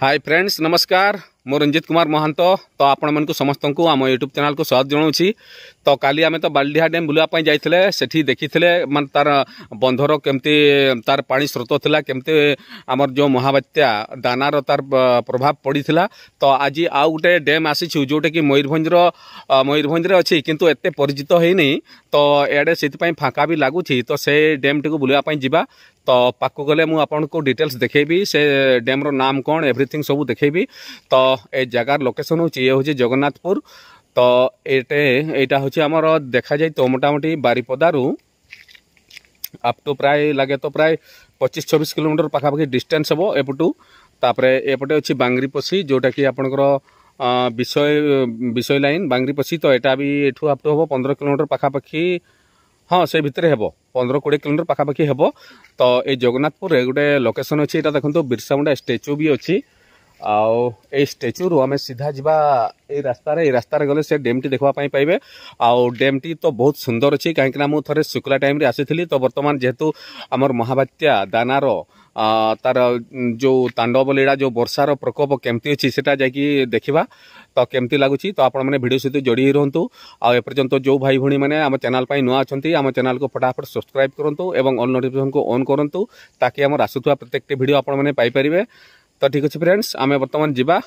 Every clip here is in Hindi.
हाय फ्रेंड्स नमस्कार मु रंजित कुमार महांत तो आपण मूँ समस्त आम यूट्यूब चेल्क स्वागत जनाऊँगी तो का आम तो बालडीहा डैम बुलाई जाइए से देखी मान तार बंधर केमती तार पा स्रोत थी केमती आमर जो महावात्या दानार तार प्रभाव पड़ता तो आज आउ गोटे डैम आसी जोटा कि मयूरभर मयूरभरे अच्छी कितु एत परिचित होनी तो इे से फाका भी लगुच तो से डैम टी बुलाई जावा तो पाक गले मुझे डिटेल्स देखेबी से डैम्र नाम कौन एव्रीथिंग सब देखेबी तो ଏ ଜାଗାର ଲୋକେସନ୍ ହେଉଛି ଇଏ ହେଉଛି ଜଗନ୍ନାଥପୁର ତ ଏଟେ ଏଇଟା ହେଉଛି ଆମର ଦେଖାଯାଇ ତ ମୋଟାମୋଟି ବାରିପଦାରୁ আপ টু প্রায় লাগে তো প্রায় পঁচিশ চবিশ কিলোমিটর পাখাপাখি ডিষ্টান্স হব এপটু তাপরে এপটে অছি বাঙ্গিপসি যেটাকি আপনার বিষয় বিষয় লাইন বাঙ্গিপসি তো এটা বি এঠু আপ টু হব পনেরো কিলোমিটর পাখাপাখি হ্যাঁ সেই ভিতরে হব পনেরো কোড়ি কিলোমিটর পাখাপাখি হব তো এই জগন্নাথপুরে গোটে লোকেসন অছি এটা দেখুন বিরসা মুন্ডা স্ট্যাচু বি অছি ଆଉ ଏଇ ଷ୍ଟାଚ୍ୟୁରୁ ଆମେ ସିଧା ଯିବା ଏଇ ରାସ୍ତାରେ ଏଇ ରାସ୍ତାରେ ଗଲେ ସେ ଡ୍ୟାମ୍ଟି ଦେଖିବା ପାଇଁ ପାଇବେ ଆଉ ଡ୍ୟାମ୍ଟି ତ ବହୁତ ସୁନ୍ଦର ଅଛି କାହିଁକିନା ମୁଁ ଥରେ ଶୁକ୍ଲା ଟାଇମ୍ରେ ଆସିଥିଲି ତ ବର୍ତ୍ତମାନ ଯେହେତୁ ଆମର ମହାବାତ୍ୟା ଦାନାର ତାର ଯେଉଁ ତାଣ୍ଡବ ଲୀଳା ଯେଉଁ ବର୍ଷାର ପ୍ରକୋପ କେମିତି ଅଛି ସେଟା ଯାଇକି ଦେଖିବା ତ କେମିତି ଲାଗୁଛି ତ ଆପଣମାନେ ଭିଡ଼ିଓ ସହିତ ଯୋଡ଼ି ରୁହନ୍ତୁ ଆଉ ଏପର୍ଯ୍ୟନ୍ତ ଯେଉଁ ଭାଇ ଭଉଣୀମାନେ ଆମ ଚ୍ୟାନେଲ୍ ପାଇଁ ନୂଆ ଅଛନ୍ତି ଆମ ଚ୍ୟାନେଲ୍କୁ ଫଟାଫଟ ସବସ୍କ୍ରାଇବ୍ କରନ୍ତୁ ଏବଂ ଅଲ୍ ନୋଟିଫିକେସନ୍କୁ ଅନ୍ କରନ୍ତୁ ତାକି ଆମର ଆସୁଥିବା ପ୍ରତ୍ୟେକଟି ଭିଡ଼ିଓ ଆପଣମାନେ ପାଇପାରିବେ तो ठीक अच्छे फ्रेंड्स आम बर्तमान जावा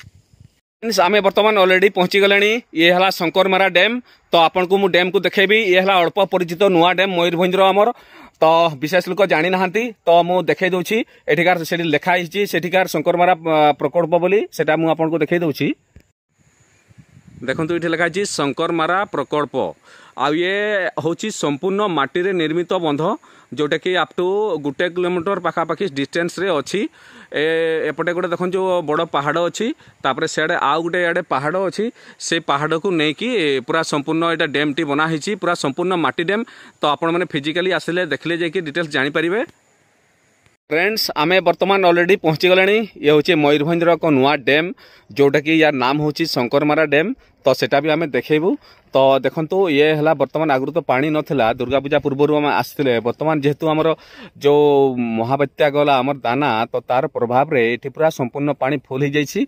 फ्रेंड्स आम बर्तमान अलरेडी पहुँचीगले ये है शंकरमारा डैम तो आपण को डैम को देखेबी ये है अल्प परिचित नुआ डैम मयूरभंजर आमर तो विशेष लोक जाणी ना तो मुझे देखे एठिकार से लिखाई सेठिकार शंकरमारा प्रकल्प बोली से आपको देखे दूसरी ଦେଖନ୍ତୁ ଏଠି ଲେଖା ହେଇଛି ଶଙ୍କରମାରା ପ୍ରକଳ୍ପ ଆଉ ଇଏ ହେଉଛି ସମ୍ପୂର୍ଣ୍ଣ ମାଟିରେ ଯେଉଁଟାକି ଆପ୍ ଟୁ ଗୋଟେ କିଲୋମିଟର ପାଖାପାଖି ଡିଷ୍ଟାନ୍ସରେ ଅଛି ଏପଟେ ଗୋଟେ ଦେଖନ୍ତୁ ବଡ଼ ପାହାଡ଼ ଅଛି ତାପରେ ସିଆଡ଼େ ଆଉ ଗୋଟେ ଇଆଡ଼େ ପାହାଡ଼ ଅଛି ସେ ପାହାଡ଼କୁ ନେଇକି ପୁରା ସମ୍ପୂର୍ଣ୍ଣ ଏଇଟା ଡ୍ୟାମ୍ଟି ବନା ହେଇଛି ପୁରା ସମ୍ପୂର୍ଣ୍ଣ ମାଟି ଡ୍ୟାମ୍ ତ ଆପଣମାନେ ଫିଜିକାଲି ଆସିଲେ ଦେଖିଲେ ଯାଇକି ଡିଟେଲ୍ସ ଜାଣିପାରିବେ ফ্রেন্ডস আমি বর্তমান অলরেডি পৌঁছিগলে ইয়ে হচ্ছে ময়ূরভঞ্জর এক নূয়া ড্যাম যেটা কি ইয়ার নাম হচ্ছে শঙ্করমারা ড্যাম তো সেটা বি আমি দেখেবু তো দেখন্তু ইয়ে হলা বর্তমান আগরু তো পানি নথিলা দুর্গা পূজা পূর্বরু আমি আসলে বর্তমান যেহেতু আমার যে মহাবাত্যা গলা আমার দানা তো তার প্রভাবে এটি পুরা সম্পূর্ণ পানি ফুল হয়ে যাইছি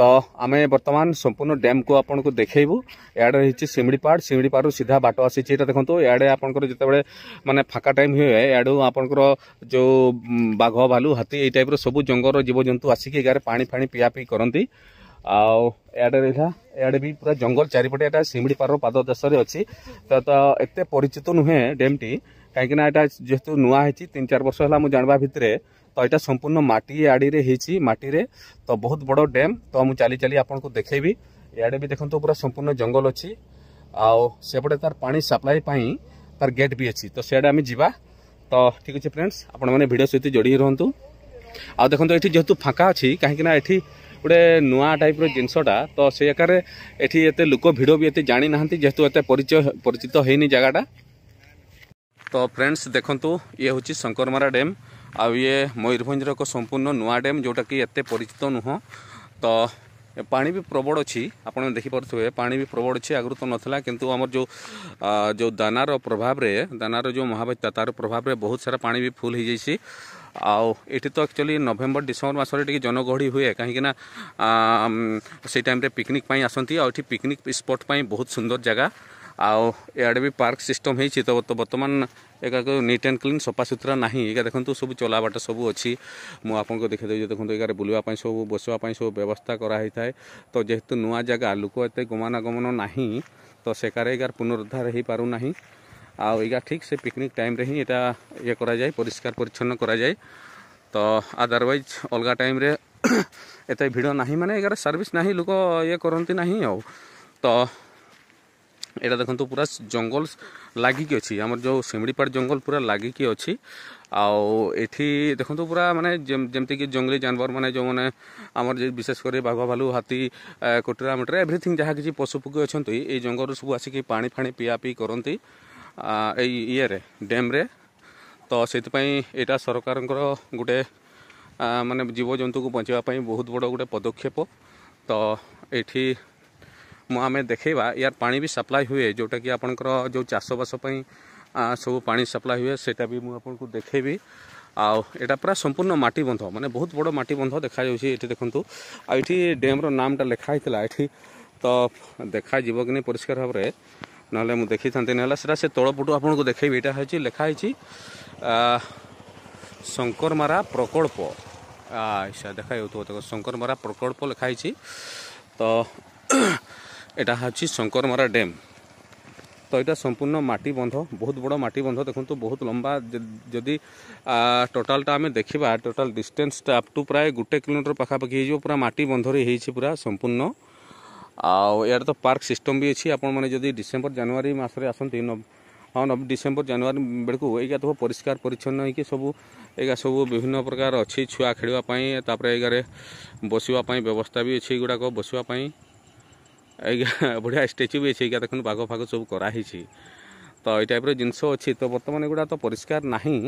তো ଆମେ ବର୍ତ୍ତମାନ ସମ୍ପୂର୍ଣ୍ଣ ଡ୍ୟାମ୍କୁ ଆପଣଙ୍କୁ ଦେଖେଇବୁ ଇଆଡ଼େ ରହିଛି ଶିମିଳିପାଡ଼ ଶିମିଳିପାଡ଼ରୁ ସିଧା ବାଟ ଆସିଛି ଏଇଟା ଦେଖନ୍ତୁ ଇଆଡ଼େ ଆପଣଙ୍କର ଯେତେବେଳେ ମାନେ ଫାଙ୍କା ଟାଇମ୍ ହୁଏ ଇଆଡ଼ୁ ଆପଣଙ୍କର ଯେଉଁ ବାଘ ଭାଲୁ ହାତୀ ଏଇ ଟାଇପ୍ର ସବୁ ଜଙ୍ଗଲର ଜୀବଜନ୍ତୁ ଆସିକି ଏଗାରେ ପାଣି ଫାଣି ପିଆପିଇ କରନ୍ତି ଆଉ ଇଆଡ଼େ ରହିଲା ଇଆଡ଼େ ବି ପୁରା ଜଙ୍ଗଲ ଚାରିପଟେ ଏଇଟା ଶିମିଳିପାଡ଼ର ପାଦ ଦେଶରେ ଅଛି ତ ତ ଏତେ ପରିଚିତ ନୁହେଁ ଡ୍ୟାମ୍ଟି କାହିଁକିନା ଏଇଟା ଯେହେତୁ ନୂଆ ହେଇଛି ତିନି ଚାରି ବର୍ଷ ହେଲା ମୁଁ ଜାଣିବା ଭିତରେ তো এটা সম্পূর্ণ মাটি আড়িরে হয়েছি মাটিরে তো বহুত বড় ড্যাম তো মু চালি চালি আপনার দেখেবি ইয়াড়ে বি দেখুন পুরা সম্পূর্ণ জঙ্গল অছি আপটে তার পা সাপ্লাই তার গেট বি অছি তো সেটা আমি যা তো ঠিক আছে ফ্রেন্ডস আপনার মানে ভিডিও সহ যোড়ি রুহতু আউ দেখুন এটি যেহেতু ফাঁকা অছি কিনা এটি ଗୋଟେ ନୂଆ ଟାଇପ୍ର ଜିନିଷଟା ତ ସେ ଜାଗାରେ ଏଠି ଏତେ ଲୋକ ଭିଡ଼ ବି ଏତେ ଜାଣିନାହାନ୍ତି ଯେହେତୁ ଏତେ ପରିଚୟ ପରିଚିତ ହେଇନି ଜାଗାଟା ତ ଫ୍ରେଣ୍ଡସ୍ ଦେଖନ୍ତୁ ଇଏ ହେଉଛି ଶଙ୍କରମାରା ଡ୍ୟାମ୍ ଆଉ ଇଏ ମୟୂରଭଞ୍ଜର ଏକ ସମ୍ପୂର୍ଣ୍ଣ ନୂଆ ଡ୍ୟାମ୍ ଯେଉଁଟାକି ଏତେ ପରିଚିତ ନୁହଁ ତ ପାଣି ବି ପ୍ରବଳ ଅଛି ଆପଣ ଦେଖିପାରୁଥିବେ ପାଣି ବି ପ୍ରବଳ ଅଛି ଆଗରୁ ତ ନଥିଲା କିନ୍ତୁ ଆମର ଯେଉଁ ଯେଉଁ ଦାନାର ପ୍ରଭାବରେ ଦାନାର ଯେଉଁ ମହାବାତ୍ୟା ତା'ର ପ୍ରଭାବରେ ବହୁତ ସାରା ପାଣି ବି ଫୁଲ୍ ହେଇଯାଇଛି ଆଉ ଏଠି ତ ଆକ୍ଚୁଆଲି ନଭେମ୍ବର ଡିସେମ୍ବର ମାସରେ ଟିକେ ଜନଗହଳି ହୁଏ କାହିଁକିନା ସେଇ ଟାଇମ୍ରେ ପିକନିକ୍ ପାଇଁ ଆସନ୍ତି ଆଉ ଏଠି ପିକନିକ୍ ସ୍ପଟ୍ ପାଇଁ ବହୁତ ସୁନ୍ଦର ଜାଗା ଆଉ ଇଆଡ଼େ ବି ପାର୍କ ସିଷ୍ଟମ୍ ହେଇଛି ତ ବର୍ତ୍ତମାନ ଏଗାକୁ ନିଟ୍ ଆଣ୍ଡ କ୍ଲିନ୍ ସଫାସୁତୁରା ନାହିଁ ଏଇଟା ଦେଖନ୍ତୁ ସବୁ ଚଲାବାଟ ସବୁ ଅଛି ମୁଁ ଆପଣଙ୍କୁ ଦେଖିଦେଉଛି ଦେଖନ୍ତୁ ଏଗାରେ ବୁଲିବା ପାଇଁ ସବୁ ବସିବା ପାଇଁ ସବୁ ବ୍ୟବସ୍ଥା କରାହେଇଥାଏ ତ ଯେହେତୁ ନୂଆ ଜାଗା ଲୋକ ଏତେ ଗମନାଗମନ ନାହିଁ ତ ସେକାରେ ଏଗାର ପୁନରୁଦ୍ଧାର ହେଇପାରୁନାହିଁ ଆଉ ଏଇଟା ଠିକ୍ ସେ ପିକନିକ୍ ଟାଇମ୍ରେ ହିଁ ଏଇଟା ଇଏ କରାଯାଏ ପରିଷ୍କାର ପରିଚ୍ଛନ୍ନ କରାଯାଏ ତ ଅଦରୱାଇଜ୍ ଅଲଗା ଟାଇମ୍ରେ ଏତେ ଭିଡ଼ ନାହିଁ ମାନେ ଏଗାର ସର୍ଭିସ୍ ନାହିଁ ଲୋକ ଇଏ କରନ୍ତି ନାହିଁ ଆଉ ତ এটা দেখନ୍ତୁ ପୁରା ଜଙ୍ଗଲ ଲାଗିକି ଅଛି ଆମର ଯେଉଁ ଶିମିଳିପାଳ ଜଙ୍ଗଲ ପୁରା ଲାଗିକି ଅଛି ଆଉ ଏଠି ଦେଖନ୍ତୁ ପୁରା ମାନେ ଯେମିତିକି ଜଙ୍ଗଲୀ ଜାନବରମାନେ ଯେଉଁମାନେ ଆମର ବିଶେଷ କରି ବାଘ ଭାଲୁ ହାତୀ କୋଟରା ମଟରା ଏଭ୍ରିଥିଙ୍ଗ ଯାହା କିଛି ପଶୁପକ୍ଷୀ ଅଛନ୍ତି ଏଇ ଜଙ୍ଗଲରୁ ସବୁ ଆସିକି ପାଣି ଫାଣି ପିଆ ପିଇ କରନ୍ତି ଏଇ ଇଏରେ ଡ୍ୟାମ୍ରେ ତ ସେଥିପାଇଁ ଏଇଟା ସରକାରଙ୍କର ଗୋଟେ ମାନେ ଜୀବଜନ୍ତୁକୁ ବଞ୍ଚାଇବା ପାଇଁ ବହୁତ ବଡ଼ ଗୋଟେ ପଦକ୍ଷେପ ତ ଏଠି ଆମେ ଦେଖେଇବା ୟାର ପାଣି ବି ସପ୍ଲାଏ ହୁଏ ଯେଉଁଟାକି ଆପଣଙ୍କର ଯେଉଁ ଚାଷବାସ ପାଇଁ ସବୁ ପାଣି ସପ୍ଲାଏ ହୁଏ ସେଇଟା ବି ମୁଁ ଆପଣଙ୍କୁ ଦେଖେଇବି ଆଉ ଏଇଟା ପୁରା ସମ୍ପୂର୍ଣ୍ଣ ମାଟି ବନ୍ଧ ମାନେ ବହୁତ ବଡ଼ ମାଟି ବନ୍ଧ ଦେଖାଯାଉଛି ଏଠି ଦେଖନ୍ତୁ ଆଉ ଏଠି ଡ୍ୟାମ୍ର ନାମଟା ଲେଖା ହେଇଥିଲା ଏଠି ତ ଦେଖାଯିବ କି ନାହିଁ ପରିଷ୍କାର ଭାବରେ ନହେଲେ ମୁଁ ଦେଖିଥାନ୍ତି ନହେଲେ ସେଟା ସେ ତଳ ପଟୁ ଆପଣଙ୍କୁ ଦେଖେଇବି ଏଇଟା ହେଉଛି ଲେଖା ହେଇଛି ଶଙ୍କରମାରା ପ୍ରକଳ୍ପ ଆଚ୍ଛା ଦେଖାଯାଉଥିବ ଦେଖ ଶଙ୍କରମାରା ପ୍ରକଳ୍ପ ଲେଖା ହେଇଛି ତ এটা হচ্ছে শঙ্করমারা ড্যাম তো এটা সম্পূর্ণ মাটি বন্ধ বহুত বড় মাটি বন্ধ দেখুন বহুত লম্বা যদি টোটালটা আমি দেখিবা টোটাল ডিস্টেন্সটা আপ টু প্রায় গোটে কিলোমিটর পাখাপাখি হয়ে যাব পুরা মাটি বন্ধরে হয়েছে পুরা সম্পূর্ণ আও ইয়ার তো পার্ক সিস্টম বি আছে আপন মানে যদি ডিসেম্বর জানুয়ারি মাসরে আসন্তি ହଁ ନବେ ଡିସେମ୍ବର ଜାନୁଆରୀ ବେଳକୁ ଏଇଗା ତ ପରିଷ୍କାର ପରିଚ୍ଛନ୍ନ ହେଇକି ସବୁ ଏଇଗା ସବୁ ବିଭିନ୍ନ ପ୍ରକାର ଅଛି ଛୁଆ ଖେଳିବା ପାଇଁ ତାପରେ ଏଇଗାରେ ବସିବା ପାଇଁ ବ୍ୟବସ୍ଥା ବି ଅଛି ଏଗୁଡ଼ାକ ଏଇଗା ବଢ଼ିଆ ଷ୍ଟାଚ୍ୟୁ ବି ଅଛି ଏଇଗା ଦେଖନ୍ତୁ ବାଘ ଫାଗ ସବୁ କରାହେଇଛି ତ ଏଇ ଟାଇପ୍ର ଜିନିଷ ଅଛି ତ ବର୍ତ୍ତମାନ ଏଗୁଡ଼ା ତ ପରିଷ୍କାର ନାହିଁ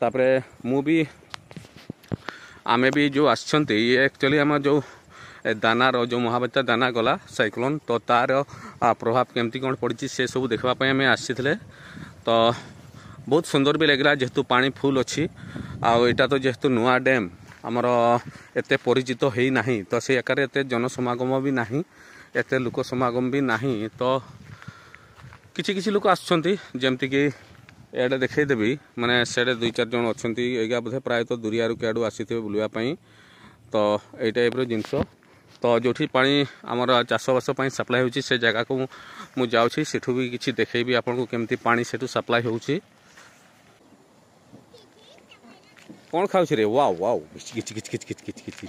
ତାପରେ ମୁଁ ବି ଆମେ ବି ଯେଉଁ ଆସିଛନ୍ତି ଇଏ ଆକ୍ଚୁଆଲି ଆମ ଯେଉଁ ଦାନାର ଯେଉଁ ମହାବାତ୍ୟା ଦାନା ଗଲା ସାଇକ୍ଲୋନ୍ ତ ତା'ର ପ୍ରଭାବ କେମିତି କ'ଣ ପଡ଼ିଛି ସେସବୁ ଦେଖିବା ପାଇଁ ଆମେ ଆସିଥିଲେ ତ ବହୁତ ସୁନ୍ଦର ବି ଲାଗିଲା ଯେହେତୁ ପାଣି ଫୁଲ୍ ଅଛି ଆଉ ଏଇଟା ତ ଯେହେତୁ ନୂଆ ଡ୍ୟାମ୍ ଆମର ଏତେ ପରିଚିତ ହେଇନାହିଁ ତ ସେ ଆକାରରେ ଏତେ ଜନସମାଗମ ବି ନାହିଁ ଏତେ ଲୋକ ସମାଗମ ବି ନାହିଁ ତ କିଛି କିଛି ଲୋକ ଆସୁଛନ୍ତି ଯେମିତିକି ଏଆଡ଼େ ଦେଖେଇଦେବି ମାନେ ସେଆଡ଼େ ଦୁଇ ଚାରି ଜଣ ଅଛନ୍ତି ଏଇଗା ବୋଧେ ପ୍ରାୟତଃ ଦୁରିଆରୁ କିଆଡ଼ୁ ଆସିଥିବେ ବୁଲିବା ପାଇଁ ତ ଏଇ ଟାଇପ୍ର ଜିନିଷ ତ ଯେଉଁଠି ପାଣି ଆମର ଚାଷବାସ ପାଇଁ ସପ୍ଲାଏ ହେଉଛି ସେ ଜାଗାକୁ ମୁଁ ଯାଉଛି ସେଠୁ ବି କିଛି ଦେଖେଇବି ଆପଣଙ୍କୁ କେମିତି ପାଣି ସେଠୁ ସପ୍ଲାଏ ହେଉଛି କ'ଣ ଖାଉଛି ରେ ୱାଓ ୱାଓ କିଛି କିଛି କିଛି କିଛି କିଛି କିଛି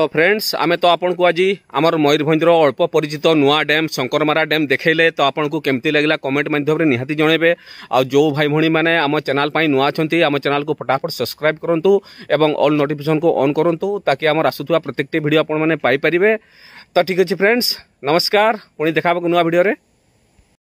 तो फ्रेंड्स आम तो आपको आज आम मयूरभर अल्प परिचित नुआ डैम शंकरमारा डैम देखेले तो आपको कमी लगे कमेंट मध्यम निहाती जन आज भाई भाई मैंने आम चेल नुआ अच्छा आम चेल को फटाफट सब्सक्राइब करूँ और अल्ल नोटिफिकेसन को अन् करूँ ताकि आम आसुवा प्रत्येक भिडियो आपने तो ठीक अच्छे फ्रेंड्स नमस्कार पुणी देखा नुआ भिडे